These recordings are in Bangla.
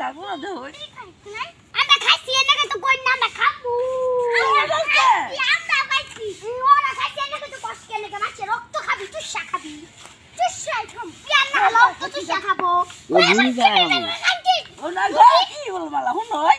থাকবো না তো আমরা খাইছি এটাকে তো কই না আমরা খাবো আমরা খাইছি ওরা খাইছে এটাকে তো কষ্ট কেলে মাছের রক্ত খাবি চুষা খাবি চুষা একদম পিয়ার না রক্ত কি বল মালা হুন হয়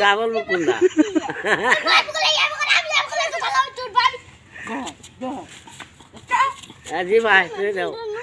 ডাবল মুকুন্দা হ্যাঁ, জি ভাই তুমি দাও